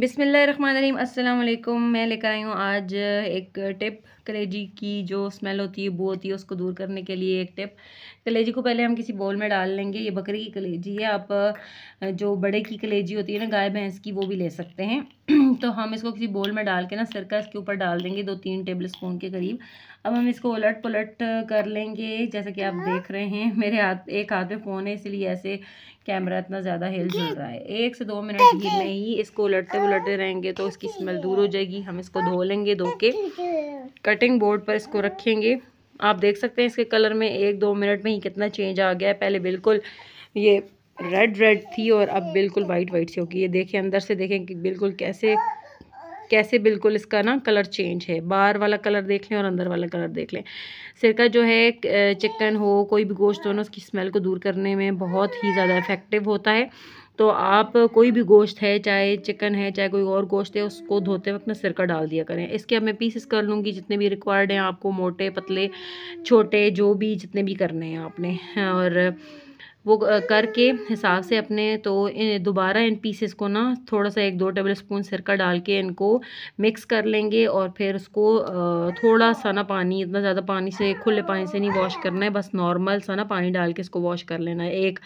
बिसमीम अल्लाम मैं लेकर आई हूँ आज एक टिप कलेजी की जो स्मेल होती है बू होती है उसको दूर करने के लिए एक टिप कलेजी को पहले हम किसी बोल में डाल लेंगे ये बकरे की कलेजी है आप जो बड़े की कलेजी होती है ना गाय भैंस की वो भी ले सकते हैं तो हम इसको किसी बोल में डाल के ना सिरका इसके ऊपर डाल देंगे दो तीन टेबल स्पून के करीब अब हम इसको उलट पुलट कर लेंगे जैसा कि आप देख रहे हैं मेरे हाथ एक हाथ में फ़ोन है इसलिए ऐसे कैमरा इतना ज़्यादा हिल जुल रहा है एक से दो मिनट ही में ही इसको उलटते उलटते रहेंगे तो इसकी स्मेल दूर हो जाएगी हम इसको धो लेंगे धो के कटिंग बोर्ड पर इसको रखेंगे आप देख सकते हैं इसके कलर में एक दो मिनट में ही कितना चेंज आ गया है पहले बिल्कुल ये रेड रेड थी और अब बिल्कुल वाइट वाइट सी होगी ये देखें अंदर से देखें कि बिल्कुल कैसे कैसे बिल्कुल इसका ना कलर चेंज है बाहर वाला कलर देख लें और अंदर वाला कलर देख लें सिरका जो है चिकन हो कोई भी गोश्त हो ना उसकी स्मेल को दूर करने में बहुत ही ज़्यादा इफ़ेक्टिव होता है तो आप कोई भी गोश्त है चाहे चिकन है चाहे कोई और गोश्त है उसको धोते वक्त ना सिरका डाल दिया करें इसके अब मैं पीसेस कर लूँगी जितने भी रिक्वायर्ड हैं आपको मोटे पतले छोटे जो भी जितने भी करने हैं आपने और वो करके हिसाब से अपने तो दोबारा इन पीसेस को ना थोड़ा सा एक दो टेबल स्पून सिरका डाल के इनको मिक्स कर लेंगे और फिर उसको थोड़ा सा ना पानी इतना ज़्यादा पानी से खुले पानी से नहीं वॉश करना है बस नॉर्मल सा ना पानी डाल के इसको वॉश कर लेना है एक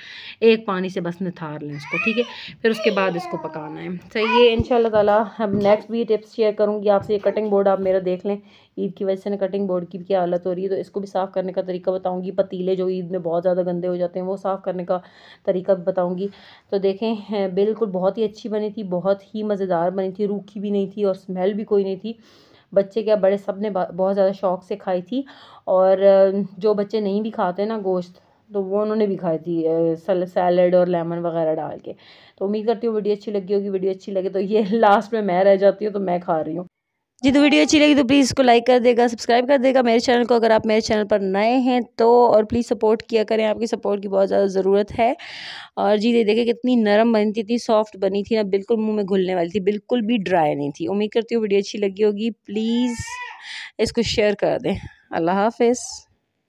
एक पानी से बस निथार लें इसको ठीक है फिर उसके बाद इसको पकाना है सही है इन ताला नेक्स्ट भी टिप्स शेयर करूँगी आपसे ये कटिंग बोर्ड आप मेरा देख लें ईद की वजह से ना कटिंग बोर्ड की भी क्या हालत हो रही है तो इसको भी साफ़ करने का तरीका बताऊँगी पतीले जो ईद में बहुत ज़्यादा गंदे हो जाते हैं वो साफ़ करने का तरीका भी बताऊँगी तो देखें बिल्कुल बहुत ही अच्छी बनी थी बहुत ही मज़ेदार बनी थी रूखी भी नहीं थी और स्मेल भी कोई नहीं थी बच्चे क्या बड़े सब ने बहुत ज़्यादा शौक से खाई थी और जो बच्चे नहीं भी खाते ना गोश्त तो वो उन्होंने भी खाई थी सैलड और लेमन वगैरह डाल के तो उम्मीद करती हूँ वीडियो अच्छी लगी होगी वीडियो अच्छी लगे तो ये लास्ट में मैं रह जाती हूँ तो मैं खा रही हूँ जी तो वीडियो अच्छी लगी तो प्लीज़ इसको लाइक कर देगा सब्सक्राइब कर देगा मेरे चैनल को अगर आप मेरे चैनल पर नए हैं तो और प्लीज़ सपोर्ट किया करें आपकी सपोर्ट की बहुत ज़्यादा ज़रूरत है और जी दे देखिए कितनी नरम बनी थी इतनी सॉफ्ट बनी थी ना बिल्कुल मुंह में घुलने वाली थी बिल्कुल भी ड्राई नहीं थी उम्मीद करती हूँ वीडियो अच्छी लगी होगी प्लीज़ इसको शेयर कर दें अल्लाह हाफिज़